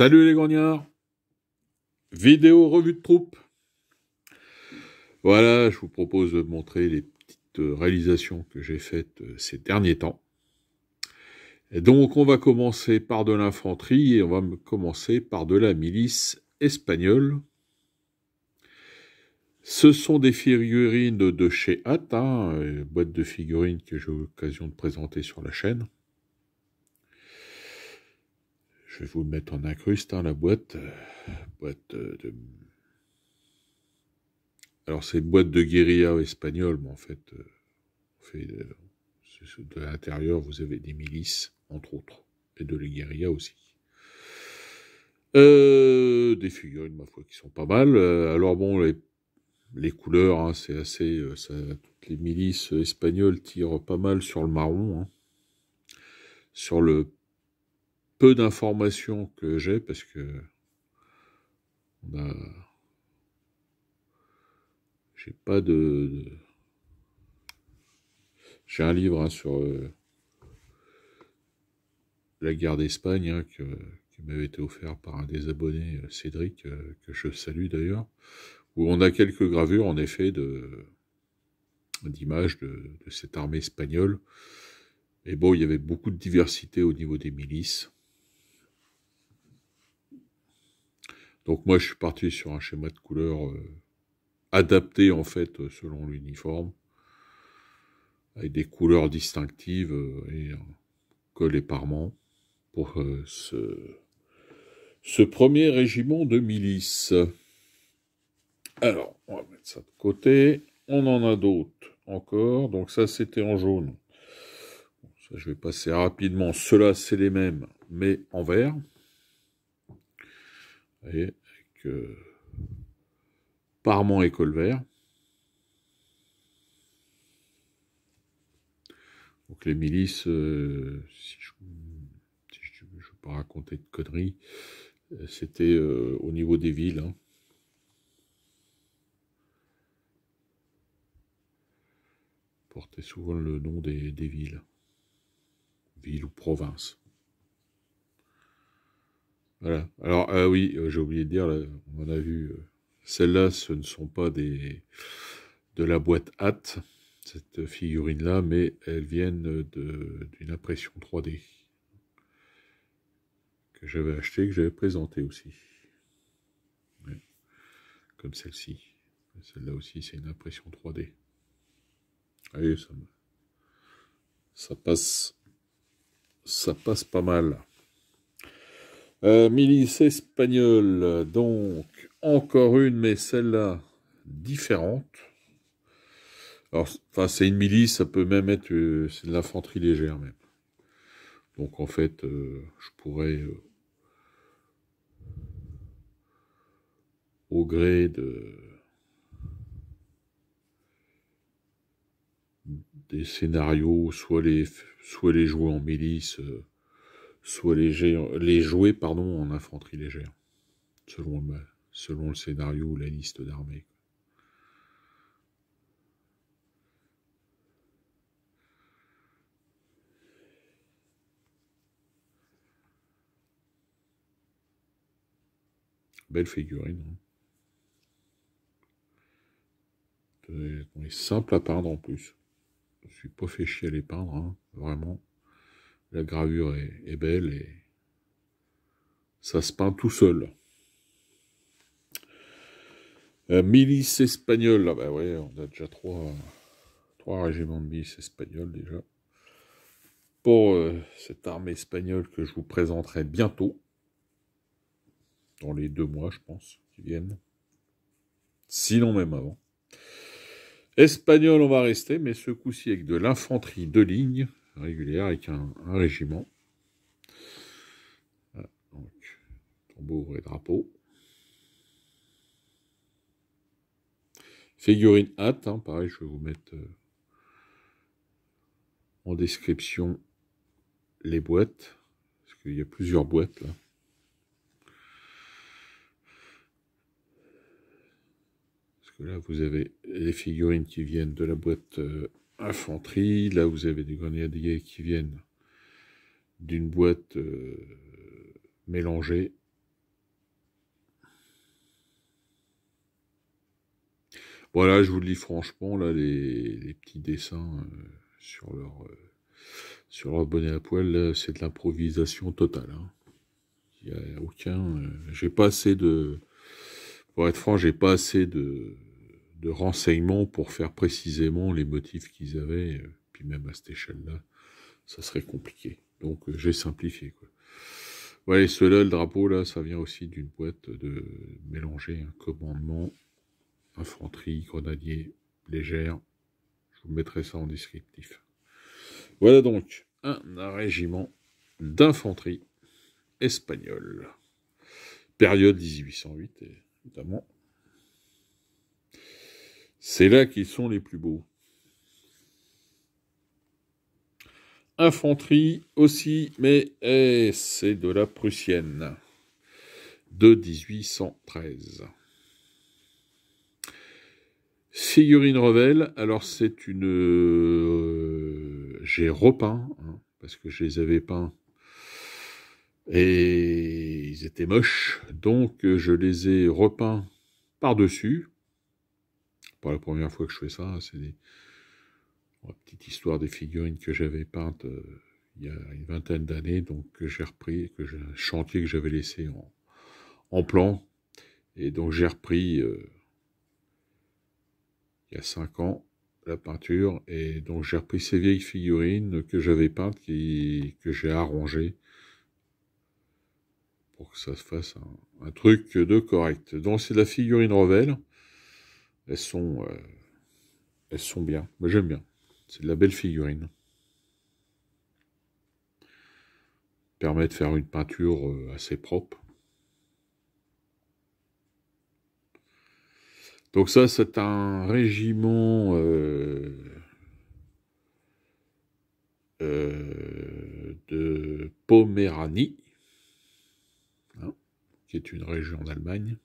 Salut les grognards Vidéo revue de troupe Voilà, je vous propose de montrer les petites euh, réalisations que j'ai faites euh, ces derniers temps. donc on va commencer par de l'infanterie et on va commencer par de la milice espagnole. Ce sont des figurines de chez Hatt, hein, boîte de figurines que j'ai eu l'occasion de présenter sur la chaîne. Je vais vous mettre en incruste, hein, la boîte. Euh, boîte euh, de... Alors c'est une boîte de guérilla espagnole, mais en fait, euh, de, l'intérieur, vous avez des milices, entre autres, et de les guérilla aussi. des figurines, ma foi, qui sont pas mal. Alors bon, les, les couleurs, hein, c'est assez... toutes les milices espagnoles tirent pas mal sur le marron. Hein. Sur le peu d'informations que j'ai parce que j'ai pas de, j'ai un livre hein, sur euh, la guerre d'Espagne hein, que, qui m'avait été offert par un des abonnés euh, Cédric euh, que je salue d'ailleurs où on a quelques gravures en effet de d'images de cette armée espagnole et bon il y avait beaucoup de diversité au niveau des milices Donc moi, je suis parti sur un schéma de couleurs euh, adapté en fait euh, selon l'uniforme, avec des couleurs distinctives euh, et col parment pour ce, premier régiment de milice. Alors, on va mettre ça de côté. On en a d'autres encore. Donc ça, c'était en jaune. ça, je vais passer rapidement. Cela c'est les mêmes, mais en vert avec euh, et Colvert. Donc les milices, euh, si je ne veux pas raconter de conneries, euh, c'était euh, au niveau des villes. Hein. Portait souvent le nom des, des villes, ville ou province. Voilà. Alors, ah oui, euh, j'ai oublié de dire, on en a vu. Euh, celles-là, ce ne sont pas des de la boîte hâte, cette figurine-là, mais elles viennent d'une impression 3D que j'avais acheté, que j'avais présentée aussi. Comme celle-ci. Celle-là aussi, c'est une impression 3D. Allez, ça, ça passe. Ça passe pas mal. Euh, milice espagnole, donc encore une, mais celle-là différente. Alors, enfin, c'est une milice, ça peut même être euh, c'est de l'infanterie légère même. Donc en fait, euh, je pourrais, au gré de des scénarios, soit les soit les jouer en milice soit léger, les jouer pardon, en infanterie légère, selon, selon le scénario ou la liste d'armées. Belle figurine. On hein. est simple à peindre en plus. Je suis pas fait chier à les peindre, hein, vraiment la gravure est, belle et ça se peint tout seul. Euh, milice espagnole, ah ben on a déjà trois, trois régiments de milice espagnole déjà. Pour euh, cette armée espagnole que je vous présenterai bientôt, dans les deux mois, je pense, qui viennent, sinon même avant. Espagnol, on va rester, mais ce coup-ci avec de l'infanterie de ligne, régulière avec un, régiment. Voilà, donc, et drapeau. Figurine hâte, hein, pareil, je vais vous mettre euh, en description les boîtes, parce qu'il y a plusieurs boîtes là. Parce que là, vous avez les figurines qui viennent de la boîte euh, infanterie. Là, vous avez des grenadiers qui viennent d'une boîte euh, mélangée. Voilà, je vous le dis franchement, là, les, petits dessins euh, sur leur euh, sur leur bonnet à poil, c'est de l'improvisation totale. Hein. Il n'y a aucun... j'ai pas assez de... Pour être franc, j'ai pas assez de de renseignements pour faire précisément les motifs qu'ils avaient. Euh, puis même à cette échelle-là, ça serait compliqué. Donc euh, j'ai simplifié. Quoi. voilà et là le drapeau, là, ça vient aussi d'une boîte de mélanger un commandement, infanterie, grenadier, légère. Je vous mettrai ça en descriptif. Voilà donc un, régiment d'infanterie espagnole. Période 1808, évidemment. C'est là qu'ils sont les plus beaux. Infanterie aussi, mais eh, c'est de la prussienne de 1813. Figurine Revel, alors c'est une... Euh, j'ai repeint, hein, parce que je les avais peints et ils étaient moches, donc je les ai repeints par-dessus pas la première fois que je fais ça, hein, c'est des oh, petite histoire des figurines que j'avais peintes euh, il y a une vingtaine d'années, donc que j'ai repris, que j'ai un chantier que j'avais laissé en, en, plan, et donc j'ai repris euh, il y a cinq ans la peinture, et donc j'ai repris ces vieilles figurines que j'avais peintes, qui, que j'ai arrangées, pour que ça se fasse un, truc de correct. Donc c'est la figurine Revelle. Elles sont, euh, elles sont bien. j'aime bien. C'est de la belle figurine. Permet de faire une peinture euh, assez propre. Donc ça, c'est un régiment euh, de Poméranie, hein, qui est une région d'Allemagne,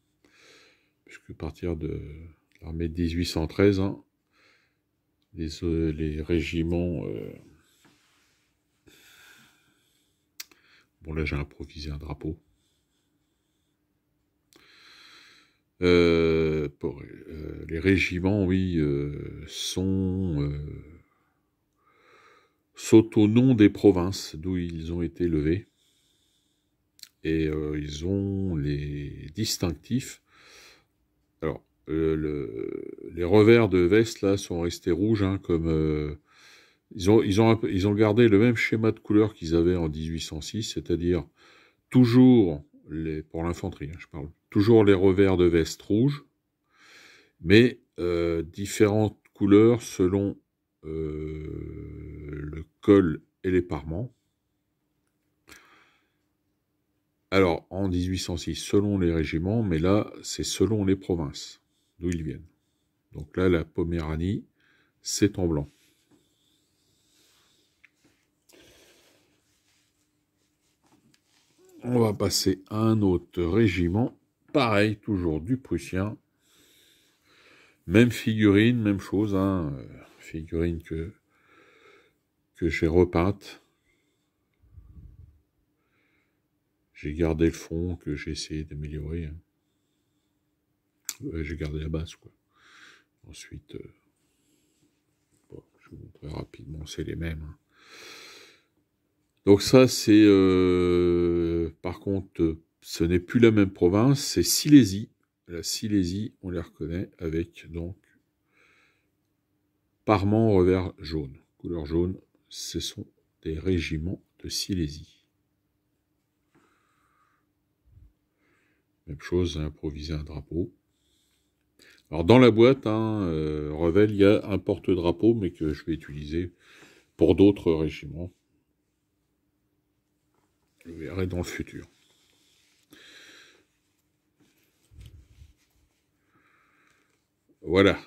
puisque à partir de Armée 1813, hein. les, euh, les, régiments... Euh, bon là j'ai improvisé un drapeau. Euh, les régiments, oui, sont sautent au nom des provinces d'où ils ont été levés, et ils ont les distinctifs le, les revers de veste là sont restés rouges, hein, comme euh, ils, ont, ils, ont, ils ont gardé le même schéma de couleur qu'ils avaient en 1806, c'est-à-dire toujours les, pour l'infanterie, hein, je parle, toujours les revers de veste rouges, mais euh, différentes couleurs selon euh, le col et les parements. Alors, en 1806, selon les régiments, mais là, c'est selon les provinces d'où ils viennent. Donc là, la Poméranie, c'est en blanc. On va passer à un autre régiment, pareil, toujours du prussien. Même figurine, même chose, hein, euh, figurine que, que j'ai repeinte. J'ai gardé le fond que j'ai essayé d'améliorer. Hein j'ai gardé la base quoi. Ensuite, euh, je bon, vous montrer rapidement, c'est les mêmes. Hein. Donc ça, c'est... Euh, par contre, euh, ce n'est plus la même province, c'est Silésie. La Silésie, on les reconnaît avec, donc, parement revers jaune. Couleur jaune, ce sont des régiments de Silésie. Même chose, hein, improviser un drapeau. Alors dans la boîte, hein, euh, Revel, il y a un porte-drapeau, mais que je vais utiliser pour d'autres régiments. Je verrai dans le futur. Voilà.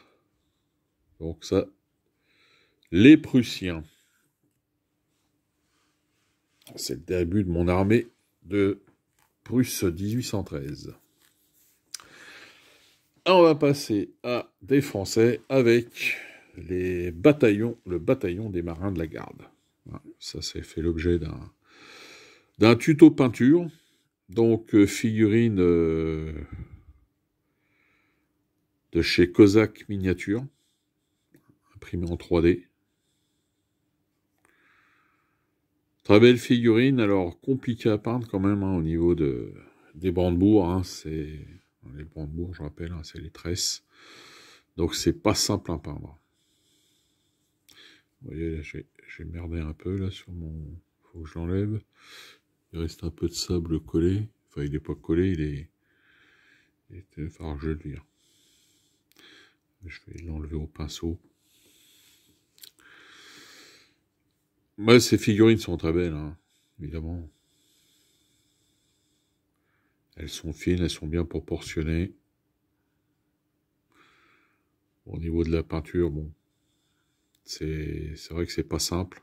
Donc ça, les Prussiens. C'est le début de mon armée de Prusse 1813 on va passer à des Français avec les bataillons, le bataillon des marins de la garde. Ça, s'est fait l'objet d'un, d'un tuto peinture. Donc, euh, figurine euh, de chez Cosac Miniature, imprimée en 3D. Très belle figurine, alors compliquée à peindre quand même hein, au niveau de, des brandebourgs. Hein, c'est les brandebourgs, je rappelle, hein, c'est les tresses. Donc c'est pas simple à peindre. Vous voyez, là, j'ai merdé un peu là sur mon. Faut que je l'enlève. Il reste un peu de sable collé. Enfin, il n'est pas collé, il est. Il est... que euh, je le Je vais l'enlever au pinceau. Moi, ces figurines sont très belles, hein, évidemment. Elles sont fines, elles sont bien proportionnées. Au niveau de la peinture, bon, c'est vrai que c'est pas simple.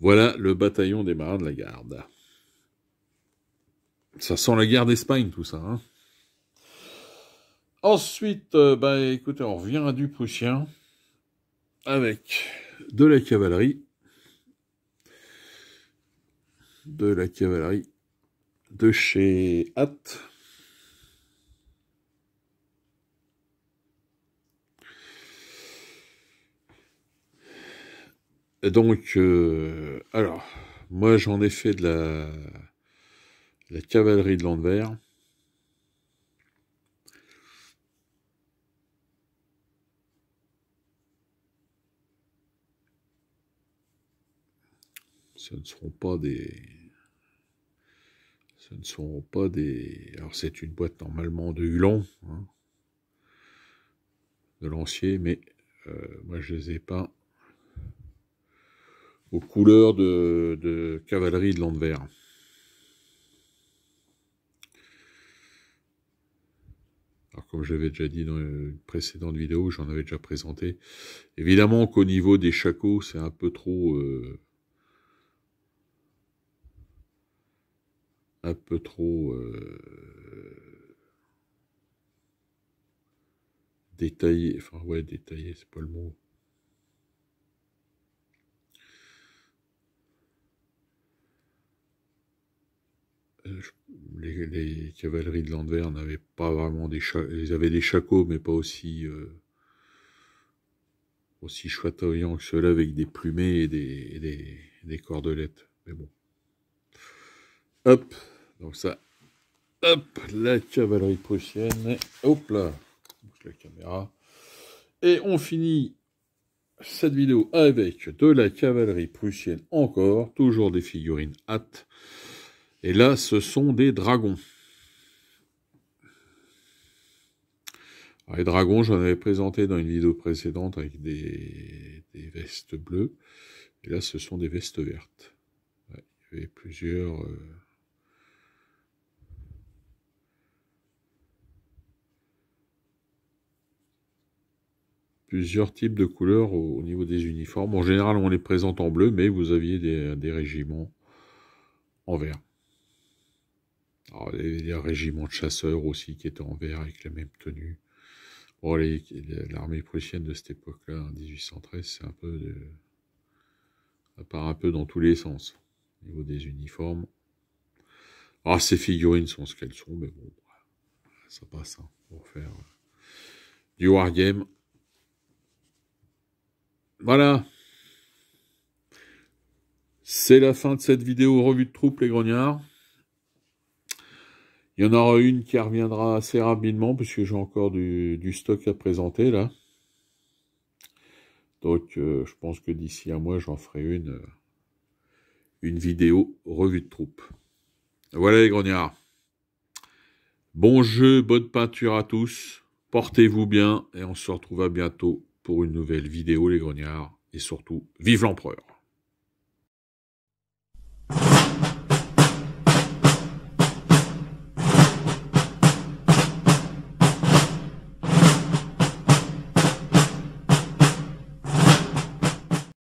Voilà le bataillon des marins de la garde. Ça sent la guerre d'Espagne, tout ça. Hein Ensuite, bah, écoutez, on revient à du avec de la cavalerie de la cavalerie de chez Hatt. donc, euh, alors, moi j'en ai fait de la, la cavalerie de l'Anvers. ce ne seront pas des. Ce ne seront pas des. Alors, c'est une boîte normalement de Hulon, hein, de lancier, mais euh, moi je les ai pas aux couleurs de, cavalerie de l'Anvers. Alors comme j'avais déjà dit dans une précédente vidéo, j'en avais déjà présenté. Évidemment qu'au niveau des shakos, c'est un peu trop euh, un peu trop euh, détaillé. Enfin, ouais, détaillé, c'est pas le mot. Euh, les, cavaleries de l'Anvers n'avaient pas vraiment des ils avaient des chacos, mais pas aussi euh, aussi chatoyants que ceux-là avec des plumets et des, des cordelettes mais bon hop donc ça, hop, la cavalerie prussienne, hop là, bouge la caméra. Et on finit cette vidéo avec de la cavalerie prussienne encore, toujours des figurines hâte. Et là, ce sont des dragons. les dragons, j'en avais présenté dans une vidéo précédente avec des, vestes bleues. Et là, ce sont des vestes vertes. il y avait plusieurs... Euh, plusieurs types de couleurs au, niveau des uniformes. En général, on les présente en bleu, mais vous aviez des, régiments en vert. Alors, il y régiments de chasseurs aussi qui étaient en vert avec la même tenue. Bon, l'armée prussienne de cette époque-là, en 1813, c'est un peu de... Ça part un peu dans tous les sens, au niveau des uniformes. Ah, ces figurines sont ce qu'elles sont, mais bon, ça passe, hein, pour faire du wargame. Voilà. C'est la fin de cette vidéo revue de troupe, les grognards. Il y en aura une qui reviendra assez rapidement, puisque j'ai encore du, stock à présenter, là. Donc, euh, je pense que d'ici un mois, j'en ferai une, euh, une vidéo revue de troupe. Voilà, les grognards. Bon jeu, bonne peinture à tous. Portez-vous bien, et on se retrouve à bientôt pour une nouvelle vidéo les grognards et surtout vive l'empereur